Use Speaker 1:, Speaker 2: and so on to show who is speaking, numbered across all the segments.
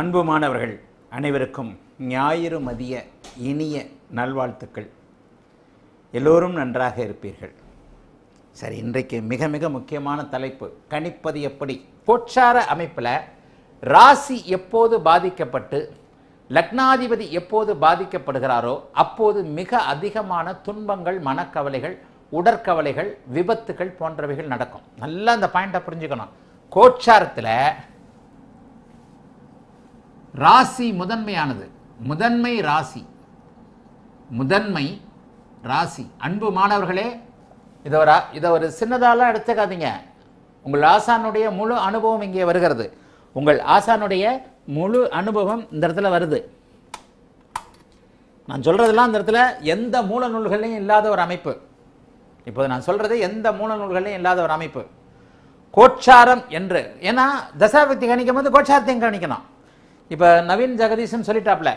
Speaker 1: அன்புமானவர்கள் அனைவருக்கும் ஞாயிறு மதிய இனிய நல்வாழ்த்துக்கள் எல்லோரும் நன்றாக இருப்பீர்கள் சரி இன்றைக்கு மிக மிக முக்கியமான தலைப்பு கணிப்பது எப்படி கோட்சார அமைப்பில் ராசி எப்போது பாதிக்கப்பட்டு லக்னாதிபதி எப்போது பாதிக்கப்படுகிறாரோ அப்போது மிக அதிகமான துன்பங்கள் மனக்கவலைகள் உடற்கவலைகள் விபத்துகள் போன்றவைகள் நடக்கும் நல்லா அந்த பாயிண்ட்டை புரிஞ்சுக்கணும் கோட்சாரத்தில் ராசி முதன்மையானது முதன்மை ராசி முதன்மை ராசி அன்பு மாணவர்களே இதை ஒரு இதை ஒரு சின்னதாலாம் எடுத்துக்காதீங்க உங்கள் ஆசானுடைய முழு அனுபவம் இங்கே வருகிறது உங்கள் ஆசானுடைய முழு அனுபவம் இந்த இடத்துல வருது நான் சொல்கிறதெல்லாம் அந்த இடத்துல எந்த மூல நூல்களையும் இல்லாத ஒரு அமைப்பு இப்போது நான் சொல்கிறது எந்த மூல நூல்களையும் இல்லாத ஒரு அமைப்பு கோட்சாரம் என்று ஏன்னா தசாபக்தி கணிக்கும் போது கோட்சாரத்தையும் கணிக்கணும் இப்போ நவீன் ஜெகதீஷன் சொல்லிட்டாப்ல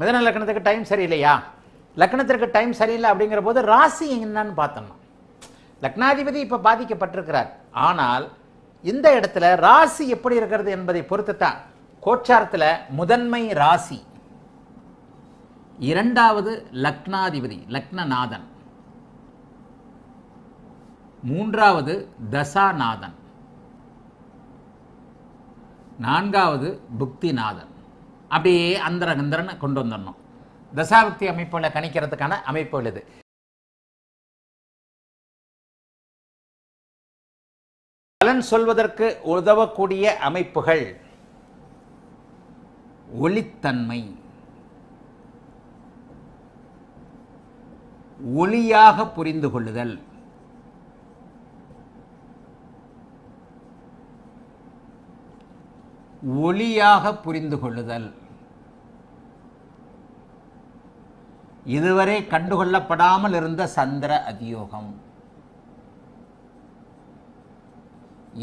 Speaker 1: மிதன லக்கணத்துக்கு டைம் சரியில்லையா லக்கணத்திற்கு டைம் சரியில்லை அப்படிங்கிற போது ராசி என்னன்னு பார்த்தோம் லக்னாதிபதி இப்போ பாதிக்கப்பட்டிருக்கிறார் ஆனால் இந்த இடத்துல ராசி எப்படி இருக்கிறது என்பதை பொறுத்து தான் கோச்சாரத்தில் முதன்மை ராசி இரண்டாவது லக்னாதிபதி லக்னநாதன் மூன்றாவது தசாநாதன் நான்காவது புக்திநாதன் அப்படியே அந்தரகந்திரன் கொண்டு வந்துடணும் தசாபக்தி அமைப்புகளை கணிக்கிறதுக்கான அமைப்புகள் இது பலன் சொல்வதற்கு உதவக்கூடிய அமைப்புகள் ஒளித்தன்மை ஒளியாக புரிந்து கொள்ளுதல் ஒளியாக புரிந்து கொள்ளுதல் இதுவரை கண்டுகொள்ளப்படாமல் இருந்த சந்திர அதியோகம்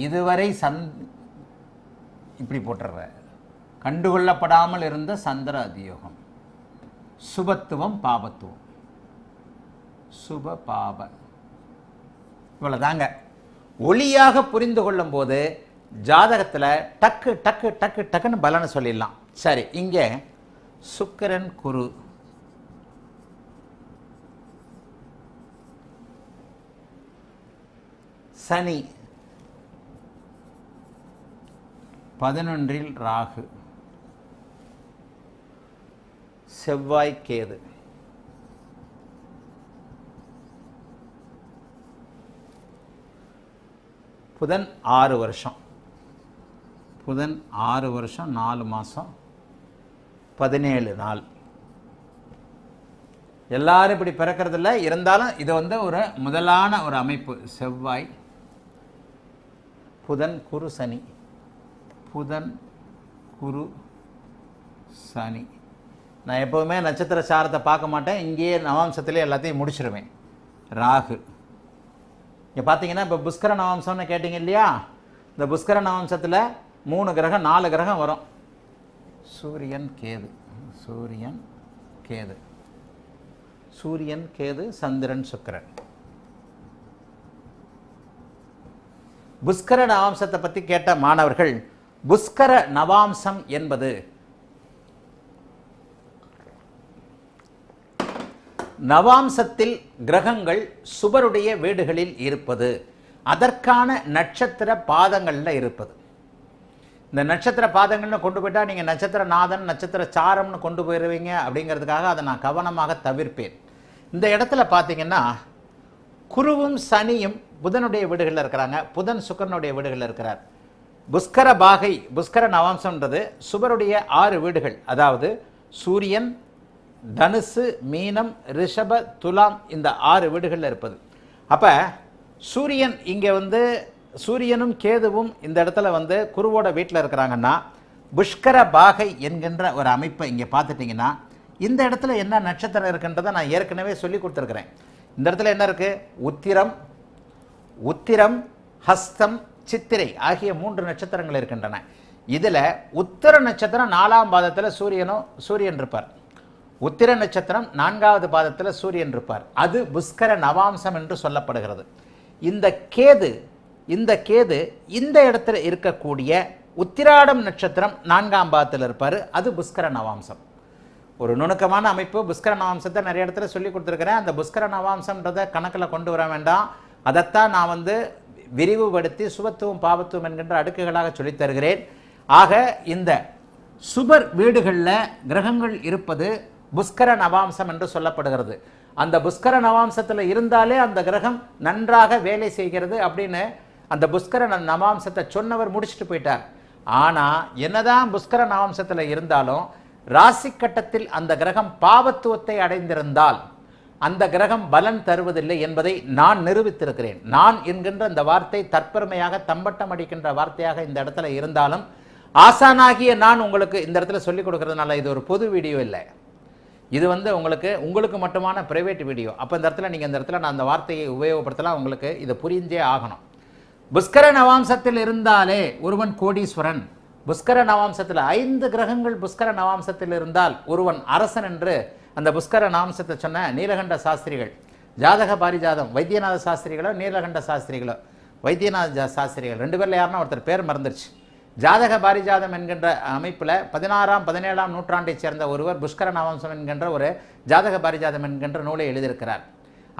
Speaker 1: இதுவரை சந்த் இப்படி போட்டுற கண்டுகொள்ளப்படாமல் இருந்த சந்திர அதியோகம் சுபத்துவம் பாபத்துவம் சுப பாப இவ்வளோதாங்க ஒளியாக புரிந்து கொள்ளும் போது ஜாதகத்தில் டக்கு டக்கு டக்கு டக்குன்னு பலனை சொல்லிடலாம் சரி இங்கே சுக்கரன் குரு சனி பதினொன்றில் ராகு செவ்வாய் கேது புதன் ஆறு வருஷம் புதன் ஆறு வருஷம் நாலு மாதம் பதினேழு நாள் எல்லாரும் இப்படி பிறக்கிறதில்ல இருந்தாலும் இது வந்து ஒரு முதலான ஒரு அமைப்பு செவ்வாய் புதன் குரு சனி புதன் குரு சனி நான் எப்போவுமே நட்சத்திர சாரத்தை பார்க்க மாட்டேன் இங்கேயே நவாம்சத்துலேயே எல்லாத்தையும் முடிச்சிருவேன் ராகு இங்கே பார்த்தீங்கன்னா இப்போ புஷ்கர நவாம்சம்னு கேட்டிங்க இல்லையா இந்த புஷ்கர நவாம்சத்தில் மூணு கிரகம் நாலு கிரகம் வரும் சூரியன் கேது சூரியன் கேது சூரியன் கேது சந்திரன் சுக்கரன் புஷ்கர நவாம்சத்தை பற்றி கேட்ட மாணவர்கள் புஷ்கர நவாம்சம் என்பது நவாம்சத்தில் கிரகங்கள் சுபருடைய வீடுகளில் இருப்பது அதற்கான நட்சத்திர பாதங்களில் இருப்பது இந்த நட்சத்திர பாதங்கள்னு கொண்டு போயிட்டால் நீங்கள் நட்சத்திர நாதன் நட்சத்திர சாரம்னு கொண்டு போயிடுவீங்க அப்படிங்கிறதுக்காக அதை நான் கவனமாக தவிர்ப்பேன் இந்த இடத்துல பார்த்தீங்கன்னா குருவும் சனியும் புதனுடைய வீடுகளில் இருக்கிறாங்க புதன் சுக்கரனுடைய வீடுகளில் இருக்கிறார் புஷ்கர பாகை புஷ்கர நவாம்சம்ன்றது சுபருடைய ஆறு வீடுகள் அதாவது சூரியன் தனுசு மீனம் ரிஷப துலாம் இந்த ஆறு வீடுகளில் இருப்பது அப்போ சூரியன் இங்கே வந்து சூரியனும் கேதுவும் இந்த இடத்துல வந்து குருவோட வீட்டில் இருக்கிறாங்கன்னா புஷ்கர பாகை என்கின்ற ஒரு அமைப்பை இங்கே பார்த்துட்டிங்கன்னா இந்த இடத்துல என்ன நட்சத்திரம் இருக்குன்றதை நான் ஏற்கனவே சொல்லி கொடுத்துருக்குறேன் இந்த இடத்துல என்ன இருக்குது உத்திரம் உத்திரம் ஹஸ்தம் சித்திரை ஆகிய மூன்று நட்சத்திரங்கள் இருக்கின்றன இதில் உத்திர நட்சத்திரம் நாலாம் பாதத்தில் சூரியனும் சூரியன் இருப்பார் உத்திர நட்சத்திரம் நான்காவது பாதத்தில் சூரியன் இருப்பார் அது புஷ்கர நவாம்சம் என்று சொல்லப்படுகிறது இந்த கேது இந்த கேது இந்த இடத்துல இருக்கக்கூடிய உத்திராடம் நட்சத்திரம் நான்காம் பாதத்தில் இருப்பார் அது புஷ்கர நவாம்சம் ஒரு நுணுக்கமான அமைப்பு புஷ்கர நவாம்சத்தை நிறைய இடத்துல சொல்லி கொடுத்துருக்கிறேன் அந்த புஷ்கர நவாம்சன்றதை கணக்கில் கொண்டு வர வேண்டாம் அதைத்தான் நான் வந்து விரிவுபடுத்தி சுபத்துவம் பாவத்துவம் என்கின்ற அடுக்குகளாக சொல்லித் தருகிறேன் ஆக இந்த சுபர் வீடுகளில் கிரகங்கள் இருப்பது புஷ்கர நவாம்சம் என்று சொல்லப்படுகிறது அந்த புஷ்கர நவாம்சத்தில் இருந்தாலே அந்த கிரகம் நன்றாக வேலை செய்கிறது அப்படின்னு அந்த புஷ்கர நவாம்சத்தை சொன்னவர் முடிச்சுட்டு போயிட்டார் ஆனால் என்னதான் புஷ்கர நவாம்சத்தில் இருந்தாலும் ராசி கட்டத்தில் அந்த கிரகம் பாவத்துவத்தை அடைந்திருந்தால் அந்த கிரகம் பலன் தருவதில்லை என்பதை நான் நிரூபித்திருக்கிறேன் நான் என்கின்ற அந்த வார்த்தை தற்பெருமையாக தம்பட்டம் அடிக்கின்ற வார்த்தையாக இந்த இடத்துல இருந்தாலும் ஆசானாகிய நான் உங்களுக்கு இந்த இடத்துல சொல்லிக் கொடுக்கறதுனால இது ஒரு பொது வீடியோ இல்லை இது வந்து உங்களுக்கு உங்களுக்கு மட்டுமான ப்ரைவேட் வீடியோ அப்போ இந்த இடத்துல நீங்கள் இந்த இடத்துல நான் அந்த வார்த்தையை உபயோகப்படுத்தலாம் உங்களுக்கு இதை புரிஞ்சே ஆகணும் புஷ்கர நவாம்சத்தில் இருந்தாலே ஒருவன் கோடீஸ்வரன் புஷ்கர நவாம்சத்தில் ஐந்து கிரகங்கள் புஷ்கர நவாம்சத்தில் இருந்தால் ஒருவன் அரசன் என்று அந்த புஷ்கர நவாம்சத்தை சொன்ன நீலகண்ட சாஸ்திரிகள் ஜாதக பாரிஜாதம் வைத்தியநாத சாஸ்திரிகளோ நீலகண்ட சாஸ்திரிகளோ வைத்தியநாத சாஸ்திரிகள் ரெண்டு பேரில் யாருன்னா ஒருத்தர் பேர் மறந்துடுச்சு ஜாதக பாரிஜாதம் என்கின்ற அமைப்பில் பதினாறாம் பதினேழாம் நூற்றாண்டைச் சேர்ந்த ஒருவர் புஷ்கர நவாம்சம் என்கின்ற ஒரு ஜாதக பாரிஜாதம் என்கின்ற நூலை எழுதியிருக்கிறார்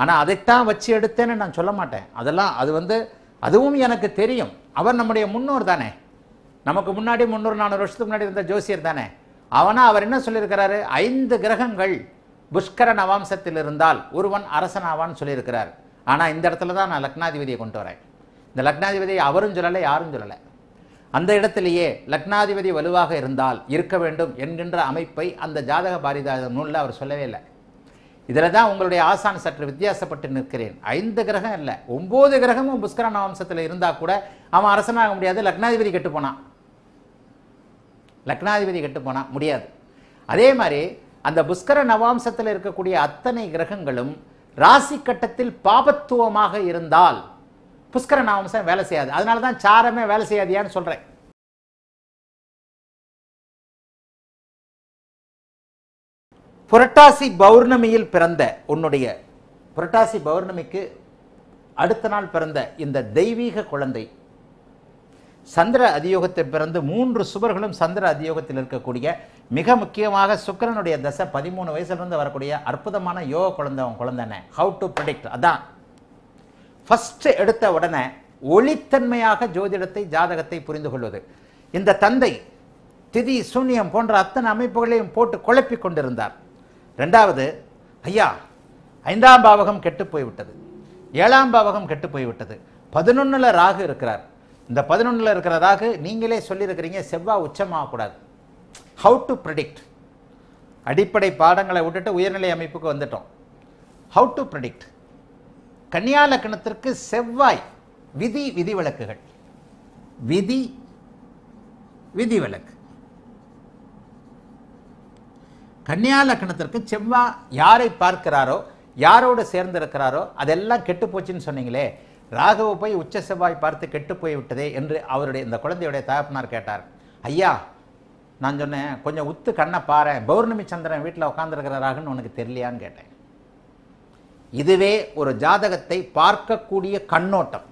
Speaker 1: ஆனால் அதைத்தான் வச்சு எடுத்தேன்னு நான் சொல்ல மாட்டேன் அதெல்லாம் அது வந்து அதுவும் எனக்கு தெரியும் அவர் நம்முடைய முன்னோர் தானே நமக்கு முன்னாடி முந்நூறு நானூறு வருஷத்துக்கு முன்னாடி இருந்த ஜோசியர் தானே அவனால் அவர் என்ன சொல்லியிருக்கிறாரு ஐந்து கிரகங்கள் புஷ்கர நவாம்சத்தில் இருந்தால் ஒருவன் அரசனாவான்னு சொல்லியிருக்கிறார் ஆனால் இந்த இடத்துல தான் நான் லக்னாதிபதியை கொண்டு வரேன் இந்த லக்னாதிபதியை அவரும் சொல்லலை யாரும் சொல்லலை அந்த இடத்திலேயே லக்னாதிபதி வலுவாக இருந்தால் இருக்க வேண்டும் என்கின்ற அமைப்பை அந்த ஜாதக பாரிதாத நூலில் அவர் சொல்லவே இல்லை இதில் தான் உங்களுடைய ஆசான் சற்று வித்தியாசப்பட்டு நிற்கிறேன் ஐந்து கிரகம் இல்லை ஒம்பது கிரகமும் புஷ்கர நவம்சத்தில் இருந்தால் கூட அவன் அரசனாக முடியாது லக்னாதிபதி கெட்டு லக்னாதிபதி கெட்டு முடியாது அதே மாதிரி அந்த புஷ்கர நவாம்சத்தில் இருக்கக்கூடிய அத்தனை கிரகங்களும் ராசி கட்டத்தில் பாபத்துவமாக இருந்தால் புஷ்கர நவம்சம் வேலை செய்யாது அதனால தான் சாரமே வேலை செய்யாதியான்னு சொல்கிறேன் புரட்டாசி பௌர்ணமியில் பிறந்த உன்னுடைய புரட்டாசி பௌர்ணமிக்கு அடுத்த நாள் பிறந்த இந்த தெய்வீக குழந்தை சந்திர அதியோகத்தை பிறந்து மூன்று சுவர்களும் சந்திர அதியோகத்தில் இருக்கக்கூடிய மிக முக்கியமாக சுக்கரனுடைய தசை பதிமூணு வயசுலேருந்து வரக்கூடிய அற்புதமான யோக குழந்தை அவன் குழந்தைன ஹவு டு ப்ரிடிக்ட் அதான் ஃபஸ்ட்டு எடுத்த உடனே ஒளித்தன்மையாக ஜோதிடத்தை ஜாதகத்தை புரிந்து கொள்வது இந்த தந்தை திதி சூன்யம் போன்ற அத்தனை அமைப்புகளையும் போட்டு குழப்பி கொண்டிருந்தார் ரெண்டாவது ஐயா ஐந்தாம் பாவகம் கெட்டு போய்விட்டது ஏழாம் பாவகம் கெட்டு போய்விட்டது பதினொன்றில் ராகு இருக்கிறார் இந்த பதினொன்றில் இருக்கிற ராகு நீங்களே சொல்லியிருக்கிறீங்க செவ்வாய் உச்சமாகக்கூடாது ஹவு டு ப்ரெடிக்ட் அடிப்படை பாடங்களை விட்டுட்டு உயர்நிலை அமைப்புக்கு வந்துட்டோம் ஹவு டு ப்ரெடிக்ட் கன்னியா லக்கணத்திற்கு செவ்வாய் விதி விதிவிலக்குகள் விதி விதிவிலக்கு கன்னியா லக்னத்திற்கு செவ்வாய் யாரை பார்க்கிறாரோ யாரோடு சேர்ந்திருக்கிறாரோ அதெல்லாம் கெட்டு போச்சுன்னு சொன்னீங்களே ராகவ போய் உச்ச செவ்வாய் பார்த்து கெட்டு போய் விட்டதே என்று அவருடைய இந்த குழந்தையுடைய தகப்பனார் கேட்டார் ஐயா நான் சொன்னேன் கொஞ்சம் உத்து கண்ணை பாரு பௌர்ணமி சந்திரன் வீட்டில் ராகுன்னு உனக்கு தெரியலையான்னு கேட்டேன் இதுவே ஒரு ஜாதகத்தை பார்க்கக்கூடிய கண்ணோட்டம்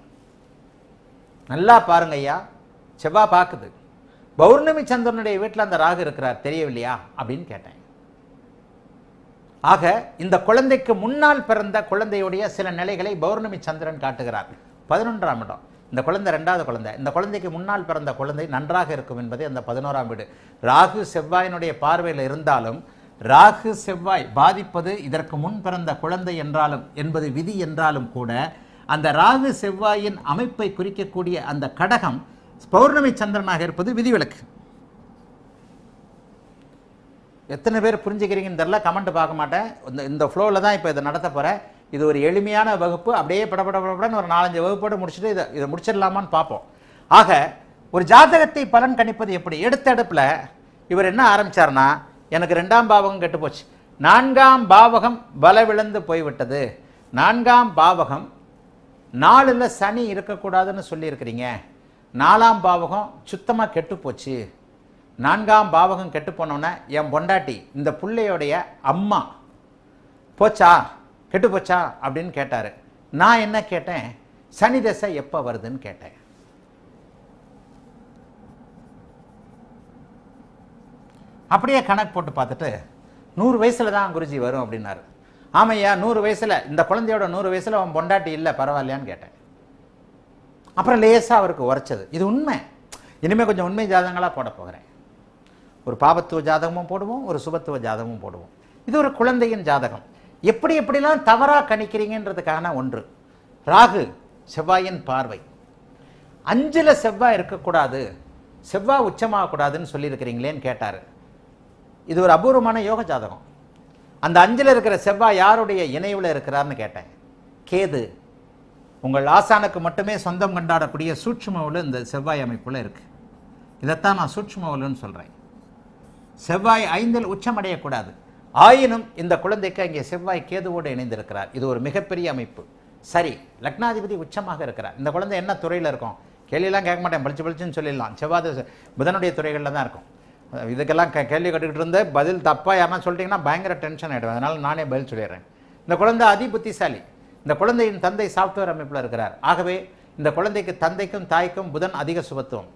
Speaker 1: நல்லா பாருங்க ஐயா செவ்வாய் பார்க்குது பௌர்ணமி சந்திரனுடைய வீட்டில் அந்த ராகு இருக்கிறார் தெரியவில்லையா அப்படின்னு கேட்டேன் ஆக இந்த குழந்தைக்கு முன்னால் பிறந்த குழந்தையுடைய சில நிலைகளை பௌர்ணமி சந்திரன் காட்டுகிறார் பதினொன்றாம் இடம் இந்த குழந்தை ரெண்டாவது குழந்தை இந்த குழந்தைக்கு முன்னால் பிறந்த குழந்தை நன்றாக இருக்கும் என்பது அந்த பதினோராம் வீடு ராகு செவ்வாயினுடைய பார்வையில் இருந்தாலும் ராகு செவ்வாய் பாதிப்பது இதற்கு முன் பிறந்த குழந்தை என்றாலும் என்பது விதி என்றாலும் கூட அந்த ராகு செவ்வாயின் அமைப்பை குறிக்கக்கூடிய அந்த கடகம் பௌர்ணமி சந்திரனாக இருப்பது விதிவிலக்கு எத்தனை பேர் புரிஞ்சுக்கிறீங்கன்னு தெரில கமெண்ட் பார்க்க மாட்டேன் இந்த இந்த ஃப்ளோவில் தான் இப்போ இதை நடத்த போகிறேன் இது ஒரு எளிமையான வகுப்பு அப்படியே பட படப்படன்னு ஒரு நாலஞ்சு வகுப்போடு முடிச்சுட்டு இதை இதை முடிச்சிடலாமான்னு பார்ப்போம் ஆக ஒரு ஜாதகத்தை பலன் கணிப்பது எப்படி எடுத்த எடுப்பில் இவர் என்ன ஆரம்பித்தார்னா எனக்கு ரெண்டாம் பாவகம் கெட்டு போச்சு நான்காம் பாவகம் பலவிழந்து போய்விட்டது நான்காம் பாவகம் நாலில் சனி இருக்கக்கூடாதுன்னு சொல்லியிருக்கிறீங்க நாலாம் பாவகம் சுத்தமாக கெட்டு போச்சு நான்காம் பாவகம் கெட்டு போனோன்னே என் பொண்டாட்டி இந்த பிள்ளையோடைய அம்மா போச்சா கெட்டு போச்சா அப்படின்னு கேட்டார் நான் என்ன கேட்டேன் சனி தசை எப்போ வருதுன்னு கேட்டேன் அப்படியே கணக்கு போட்டு பார்த்துட்டு நூறு வயசில் தான் குருஜி வரும் அப்படின்னாரு ஆமையா நூறு வயசில் இந்த குழந்தையோட நூறு வயசில் அவன் பொண்டாட்டி இல்லை பரவாயில்லையான்னு கேட்டேன் அப்புறம் லேசாக அவருக்கு உரைச்சது இது உண்மை இனிமேல் கொஞ்சம் உண்மை ஜாதகங்களாக போட போகிறேன் ஒரு பாபத்துவ ஜாதகமும் போடுவோம் ஒரு சுபத்துவ ஜாதகமும் போடுவோம் இது ஒரு குழந்தையின் ஜாதகம் எப்படி எப்படிலாம் தவறாக கணிக்கிறீங்கன்றதுக்கான ஒன்று ராகு செவ்வாயின் பார்வை அஞ்சில் செவ்வாய் இருக்கக்கூடாது செவ்வாய் உச்சமாகக்கூடாதுன்னு சொல்லியிருக்கிறீங்களேன்னு கேட்டார் இது ஒரு அபூர்வமான யோக ஜாதகம் அந்த அஞ்சில் இருக்கிற செவ்வாய் யாருடைய இணைவில் இருக்கிறார்னு கேட்டேன் கேது உங்கள் ஆசானுக்கு மட்டுமே சொந்தம் கொண்டாடக்கூடிய சூட்சுமவில் இந்த செவ்வாய் அமைப்பில் இருக்குது இதைத்தான் நான் சூட்சுமவில்னு சொல்கிறேன் செவ்வாய் ஐந்தில் உச்சமடையக்கூடாது ஆயினும் இந்த குழந்தைக்கு அங்கே செவ்வாய் கேதுவோடு இணைந்திருக்கிறார் இது ஒரு மிகப்பெரிய அமைப்பு சரி லக்னாதிபதி உச்சமாக இருக்கிறார் இந்த குழந்தை என்ன துறையில் இருக்கும் கேள்வியெல்லாம் கேட்க மாட்டேன் பளிச்சு பளிச்சுன்னு சொல்லிடலாம் செவ்வாய் புதனுடைய துறைகளில் தான் இருக்கும் இதுக்கெல்லாம் கே கேள்வி கட்டுக்கிட்டு இருந்து பதில் தப்பாக யாருன்னா சொல்லிட்டிங்கன்னா பயங்கர டென்ஷன் ஆகிடும் அதனால் நானே பதில் சொல்லிடுறேன் இந்த குழந்தை அதி புத்திசாலி இந்த குழந்தையின் தந்தை சாஃப்ட்வேர் அமைப்பில் இருக்கிறார் ஆகவே இந்த குழந்தைக்கு தந்தைக்கும் தாய்க்கும் புதன் அதிக சுபத்துவம்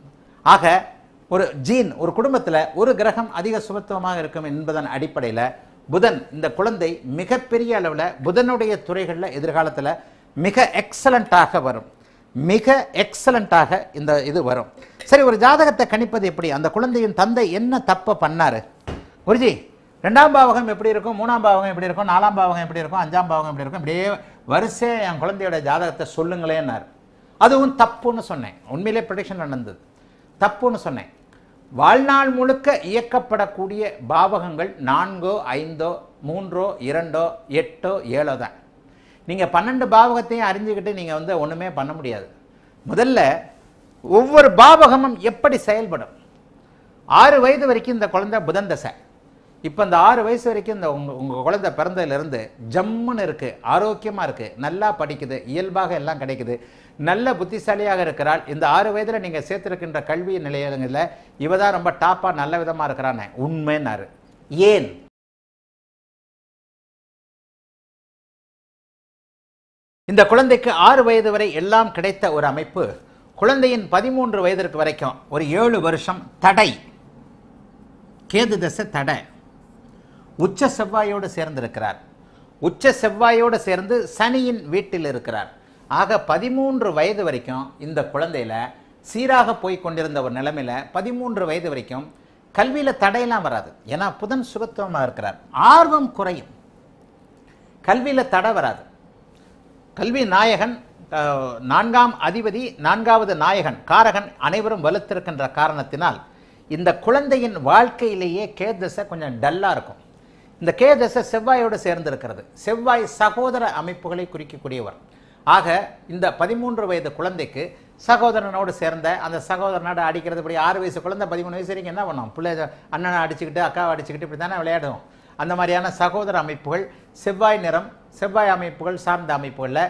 Speaker 1: ஆக ஒரு ஜீன் ஒரு குடும்பத்தில் ஒரு கிரகம் அதிக சுமத்துவமாக இருக்கும் என்பதன் அடிப்படையில் புதன் இந்த குழந்தை மிகப்பெரிய அளவில் புதனுடைய துறைகளில் எதிர்காலத்தில் மிக எக்ஸலண்ட்டாக வரும் மிக எக்ஸலண்ட்டாக இந்த இது வரும் சரி ஒரு ஜாதகத்தை கணிப்பது எப்படி அந்த குழந்தையின் தந்தை என்ன தப்பை பண்ணார் குருஜி ரெண்டாம் பாவகம் எப்படி இருக்கும் மூணாம் பாவகம் எப்படி இருக்கும் நாலாம் பாவகம் எப்படி இருக்கும் அஞ்சாம் பாவகம் எப்படி இருக்கும் இப்படியே வரிசையாக என் குழந்தையோட ஜாதகத்தை சொல்லுங்களேன்னார் அதுவும் தப்புன்னு சொன்னேன் உண்மையிலே ப்ரொடிக்ஷன் நடந்தது தப்புன்னு சொன்னேன் வாழ்நாள் முழுக்க இயக்கப்படக்கூடிய பாவகங்கள் நான்கோ ஐந்தோ மூன்றோ இரண்டோ எட்டோ ஏழோ தான் நீங்கள் பன்னெண்டு பாவகத்தையும் அறிஞ்சுக்கிட்டு நீங்கள் வந்து ஒன்றுமே பண்ண முடியாது முதல்ல ஒவ்வொரு பாவகமும் எப்படி செயல்படும் ஆறு வயது வரைக்கும் இந்த குழந்தை புதன் தசை இப்போ இந்த ஆறு வயசு வரைக்கும் இந்த உங்கள் உங்கள் குழந்தை பிறந்ததுலேருந்து ஜம்முன்னு இருக்குது ஆரோக்கியமாக இருக்குது நல்லா படிக்குது இயல்பாக எல்லாம் கிடைக்குது நல்ல புத்திசாலியாக இருக்கிறாள் இந்த ஆறு வயதில் நீங்கள் சேர்த்துருக்கின்ற கல்வி நிலையங்களில் இவ தான் ரொம்ப டாப்பாக நல்ல விதமாக இருக்கிறானே உண்மைன்னாரு ஏன் இந்த குழந்தைக்கு ஆறு வயது வரை எல்லாம் கிடைத்த ஒரு அமைப்பு குழந்தையின் பதிமூன்று வயதிற்கு வரைக்கும் ஒரு ஏழு வருஷம் தடை கேது தசை தடை உச்ச செவ்வாயோடு சேர்ந்திருக்கிறார் உச்ச செவ்வாயோடு சேர்ந்து சனியின் வீட்டில் இருக்கிறார் ஆக பதிமூன்று வயது வரைக்கும் இந்த குழந்தையில் சீராக போய் கொண்டிருந்த ஒரு நிலைமையில் பதிமூன்று வயது வரைக்கும் கல்வியில் தடையெல்லாம் வராது ஏன்னா புதன் சுகத்துவமாக இருக்கிறார் ஆர்வம் குறையும் கல்வியில் தடை வராது கல்வி நாயகன் நான்காம் அதிபதி நான்காவது நாயகன் காரகன் அனைவரும் வலுத்திருக்கின்ற காரணத்தினால் இந்த குழந்தையின் வாழ்க்கையிலேயே கேதசை கொஞ்சம் டல்லாக இருக்கும் இந்த கே தசை செவ்வாயோடு சேர்ந்திருக்கிறது செவ்வாய் சகோதர அமைப்புகளை குறிக்கக்கூடியவர் ஆக இந்த பதிமூன்று வயது குழந்தைக்கு சகோதரனோடு சேர்ந்த அந்த சகோதரனோட அடிக்கிறது இப்படி ஆறு வயசு குழந்தை பதிமூணு வயசு வரைக்கும் என்ன பண்ணும் பிள்ளை அண்ணனை அடிச்சுக்கிட்டு அக்காவை அடிச்சுக்கிட்டு இப்படி தானே விளையாடுவோம் அந்த மாதிரியான சகோதர அமைப்புகள் செவ்வாய் நிறம் செவ்வாய் அமைப்புகள் சார்ந்த அமைப்புகளில்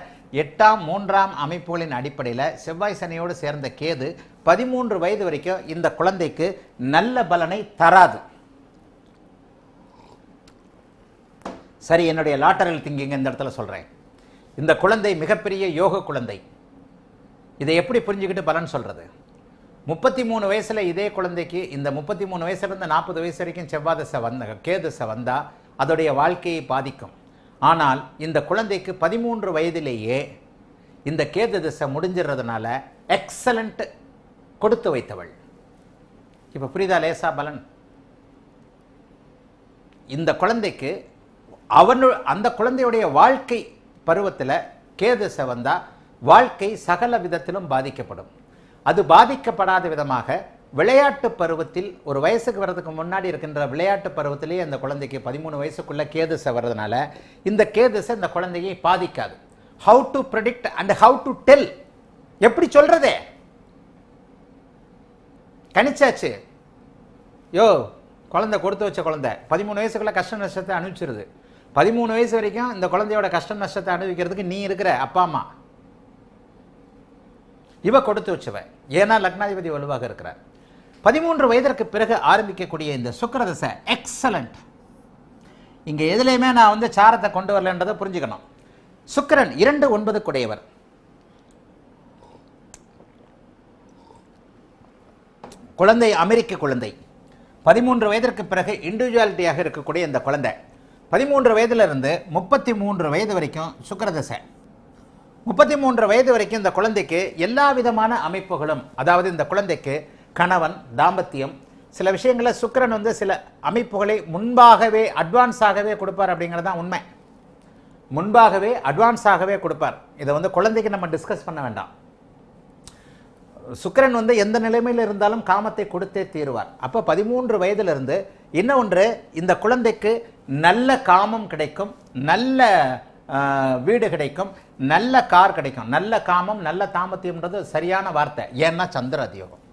Speaker 1: எட்டாம் மூன்றாம் அமைப்புகளின் அடிப்படையில் செவ்வாய் சனியோடு சேர்ந்த கேது பதிமூன்று வயது வரைக்கும் இந்த குழந்தைக்கு நல்ல பலனை தராது சரி என்னுடைய லாட்டரல் திங்கிங் இந்த இடத்துல சொல்கிறேன் இந்த குழந்தை மிகப்பெரிய யோக குழந்தை இதை எப்படி புரிஞ்சுக்கிட்டு பலன் சொல்கிறது முப்பத்தி மூணு வயசில் இதே குழந்தைக்கு இந்த முப்பத்தி மூணு வயசுலேருந்து நாற்பது வயசு வரைக்கும் செவ்வாய் தசை வந்த கே வந்தால் அதோடைய வாழ்க்கையை பாதிக்கும் ஆனால் இந்த குழந்தைக்கு பதிமூன்று வயதிலேயே இந்த கேது திசை முடிஞ்சிடுறதுனால எக்ஸலண்ட்டு கொடுத்து வைத்தவள் இப்போ புரிதா லேசா பலன் இந்த குழந்தைக்கு அவனு அந்த குழந்தையுடைய வாழ்க்கை பருவத்தில் கேதசை வந்தால் வாழ்க்கை சகல விதத்திலும் பாதிக்கப்படும் அது பாதிக்கப்படாத விதமாக விளையாட்டு பருவத்தில் ஒரு வயசுக்கு வர்றதுக்கு முன்னாடி இருக்கின்ற விளையாட்டு பருவத்திலேயே அந்த குழந்தைக்கு பதிமூணு வயசுக்குள்ளே கேதுசை வர்றதுனால இந்த கேதுசை இந்த குழந்தையை பாதிக்காது how to predict and how to tell எப்படி சொல்கிறதே கணிச்சாச்சு யோ குழந்தை கொடுத்து வச்ச குழந்தை பதிமூணு வயசுக்குள்ளே கஷ்ட நஷ்டத்தை அனுப்பிச்சிருது பதிமூணு வயசு வரைக்கும் இந்த குழந்தையோட கஷ்டம் நஷ்டத்தை அனுபவிக்கிறதுக்கு நீ இருக்கிற அப்பா அம்மா இவ கொடுத்து வச்சுவ ஏன்னா லக்னாதிபதி வலுவாக இருக்கிறார் பதிமூன்று வயதிற்கு பிறகு ஆரம்பிக்கக்கூடிய இந்த சுக்கரதசை எக்ஸலண்ட் இங்கே எதுலேயுமே நான் வந்து சாரத்தை கொண்டு வரலன்றதை புரிஞ்சுக்கணும் சுக்கரன் இரண்டு ஒன்பது குடையவர் குழந்தை அமெரிக்க குழந்தை பதிமூன்று வயதிற்கு பிறகு இண்டிவிஜுவாலிட்டியாக இருக்கக்கூடிய இந்த குழந்தை பதிமூன்று வயதுலேருந்து முப்பத்தி மூன்று வயது வரைக்கும் சுக்கரதசை முப்பத்தி மூன்று வயது வரைக்கும் இந்த குழந்தைக்கு எல்லா விதமான அமைப்புகளும் அதாவது இந்த குழந்தைக்கு கணவன் தாம்பத்தியம் சில விஷயங்களில் சுக்கரன் வந்து சில அமைப்புகளை முன்பாகவே அட்வான்ஸாகவே கொடுப்பார் அப்படிங்கிறது தான் உண்மை முன்பாகவே அட்வான்ஸாகவே கொடுப்பார் இதை வந்து குழந்தைக்கு நம்ம டிஸ்கஸ் பண்ண வேண்டாம் சுக்கரன் வந்து எந்த நிலைமையில் இருந்தாலும் காமத்தை கொடுத்தே தீருவார் அப்போ பதிமூன்று வயதிலிருந்து இன்னொன்று இந்த குழந்தைக்கு நல்ல காமம் கிடைக்கும் நல்ல வீடு கிடைக்கும் நல்ல கார் கிடைக்கும் நல்ல காமம் நல்ல தாமத்தியம்ன்றது சரியான வார்த்தை ஏன்னா சந்திர அதியோகம்